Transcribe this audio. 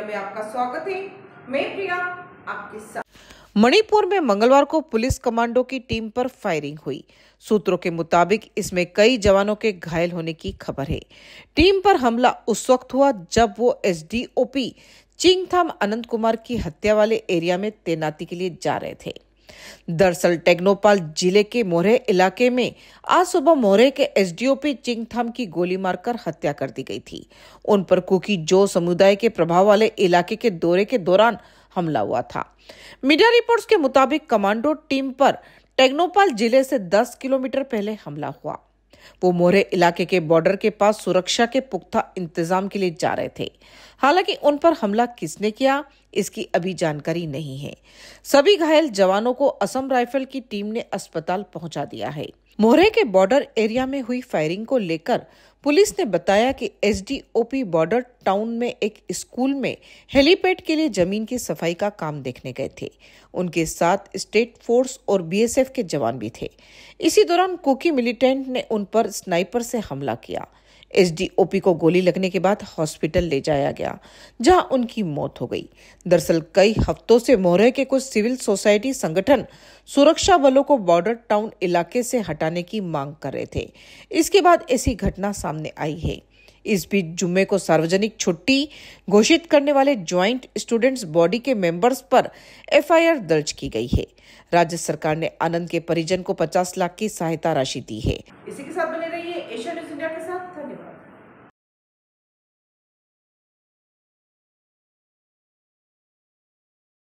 media में आपका स्वागत है मैं प्रिया आपके साथ मणिपुर में मंगलवार को पुलिस कमांडो की टीम पर फायरिंग हुई सूत्रों के मुताबिक इसमें कई जवानों के घायल होने की खबर है टीम पर हमला उस वक्त हुआ जब वो एसडीओपी चिंगथाम अनंत कुमार की हत्या वाले एरिया में तैनाती के लिए जा रहे थे दरअसल टेक्नोपाल जिले के मोरे इलाके में आज सुबह मोरे के एसडीओपी चिंगथम की गोली मारकर हत्या कर दी गई थी उन पर कुकी जो समुदाय के प्रभाव वाले इलाके के दौरे के दौरान हमला हुआ था मीडिया रिपोर्ट्स के मुताबिक कमांडो टीम पर टेक्नोपाल जिले से 10 किलोमीटर पहले हमला हुआ वो मोहरे इलाके के बॉर्डर के पास सुरक्षा के पुख्ता इंतजाम के लिए जा रहे थे हालांकि उन पर हमला किसने किया इसकी अभी जानकारी नहीं है सभी घायल जवानों को असम राइफल की टीम ने अस्पताल पहुंचा दिया है मोहरे के बॉर्डर एरिया में हुई फायरिंग को लेकर पुलिस ने बताया कि एसडीओपी बॉर्डर टाउन में एक स्कूल में हेलीपैड के लिए जमीन की सफाई का काम देखने गए थे उनके साथ स्टेट फोर्स और बीएसएफ के जवान भी थे इसी दौरान कुकी मिलिटेंट ने उन पर स्नाइपर से हमला किया एसडीओपी को गोली लगने के बाद हॉस्पिटल ले जाया गया जहां उनकी मौत हो गई दरअसल कई हफ्तों से मोहरे के कुछ सिविल सोसाइटी संगठन सुरक्षा बलों को बॉर्डर टाउन इलाके से हटाने की मांग कर रहे थे इसके बाद ऐसी घटना सामने आई है इस बीच जुम्मे को सार्वजनिक छुट्टी घोषित करने वाले ज्वाइंट स्टूडेंट्स बॉडी के मेंबर्स पर एफआईआर दर्ज की गई है राज्य सरकार ने आनंद के परिजन को 50 लाख की सहायता राशि दी है इसी के साथ साथ धन्यवाद